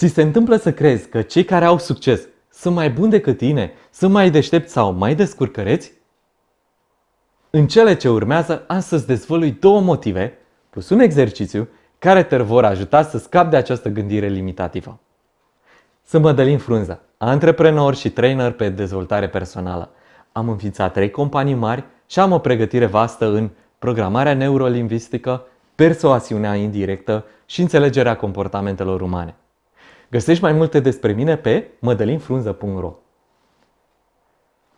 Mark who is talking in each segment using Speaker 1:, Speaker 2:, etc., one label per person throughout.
Speaker 1: Ți se întâmplă să crezi că cei care au succes sunt mai buni decât tine, sunt mai deștepți sau mai descurcăreți? În cele ce urmează am să-ți dezvălui două motive, plus un exercițiu, care te vor ajuta să scapi de această gândire limitativă. Sunt Mădălin Frunza, antreprenor și trainer pe dezvoltare personală. Am înființat trei companii mari și am o pregătire vastă în programarea neurolingvistică, persoasiunea indirectă și înțelegerea comportamentelor umane. Găsești mai multe despre mine pe mădălinfrunză.ro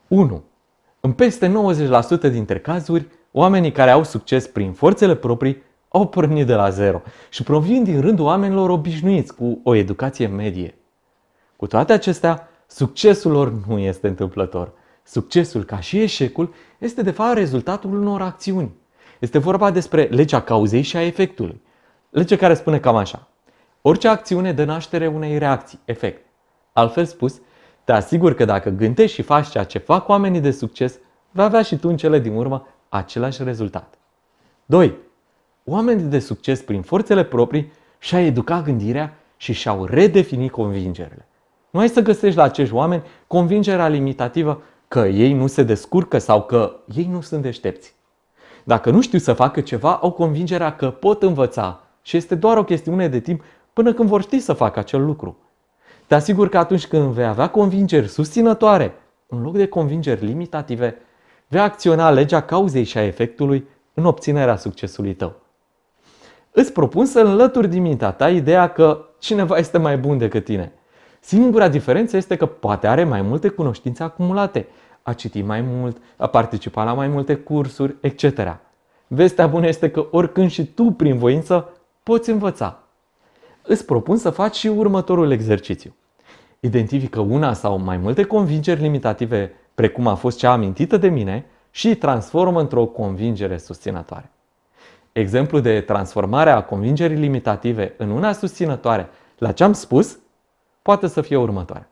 Speaker 1: 1. În peste 90% dintre cazuri, oamenii care au succes prin forțele proprii au pornit de la zero și provin din rândul oamenilor obișnuiți cu o educație medie. Cu toate acestea, succesul lor nu este întâmplător. Succesul, ca și eșecul, este de fapt rezultatul unor acțiuni. Este vorba despre legea cauzei și a efectului. Legea care spune cam așa. Orice acțiune dă naștere unei reacții, efect. Altfel spus, te asigur că dacă gândești și faci ceea ce fac oamenii de succes, vei avea și tu în cele din urmă același rezultat. 2. Oamenii de succes, prin forțele proprii, și-au educat gândirea și și-au redefinit convingerile. Nu ai să găsești la acești oameni convingerea limitativă că ei nu se descurcă sau că ei nu sunt deștepți. Dacă nu știu să facă ceva, au convingerea că pot învăța și este doar o chestiune de timp până când vor ști să facă acel lucru. Te asigur că atunci când vei avea convingeri susținătoare, în loc de convingeri limitative, vei acționa legea cauzei și a efectului în obținerea succesului tău. Îți propun să înlături din mintea ta ideea că cineva este mai bun decât tine. Singura diferență este că poate are mai multe cunoștințe acumulate, a citit mai mult, a participat la mai multe cursuri, etc. Vestea bună este că oricând și tu, prin voință, poți învăța îți propun să faci și următorul exercițiu. Identifică una sau mai multe convingeri limitative, precum a fost cea amintită de mine, și transformă într-o convingere susținătoare. Exemplu de transformare a convingerii limitative în una susținătoare la ce am spus poate să fie următoarea.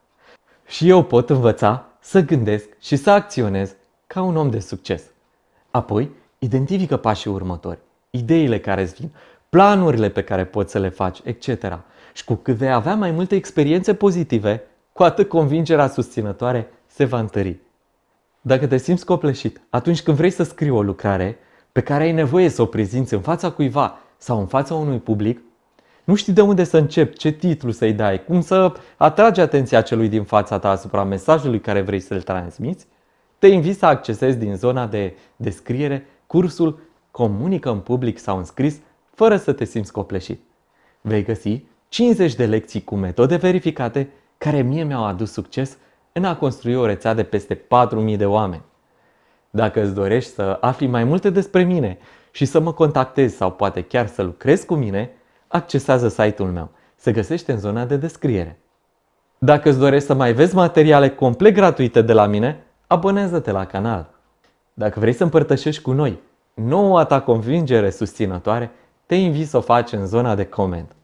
Speaker 1: Și eu pot învăța să gândesc și să acționez ca un om de succes. Apoi, identifică pașii următori, ideile care îți vin, planurile pe care poți să le faci, etc. Și cu cât vei avea mai multe experiențe pozitive, cu atât convingerea susținătoare se va întări. Dacă te simți copleșit atunci când vrei să scrii o lucrare pe care ai nevoie să o prezinți în fața cuiva sau în fața unui public, nu știi de unde să începi, ce titlu să-i dai, cum să atragi atenția celui din fața ta asupra mesajului care vrei să-l transmiți, te invit să accesezi din zona de descriere cursul Comunică în public sau în scris fără să te simți copleșit. Vei găsi 50 de lecții cu metode verificate care mie mi-au adus succes în a construi o rețea de peste 4.000 de oameni. Dacă îți dorești să afli mai multe despre mine și să mă contactezi sau poate chiar să lucrezi cu mine, accesează site-ul meu. Se găsește în zona de descriere. Dacă îți dorești să mai vezi materiale complet gratuite de la mine, abonează-te la canal. Dacă vrei să împărtășești cu noi noua ta convingere susținătoare, te invit să o faci în zona de coment.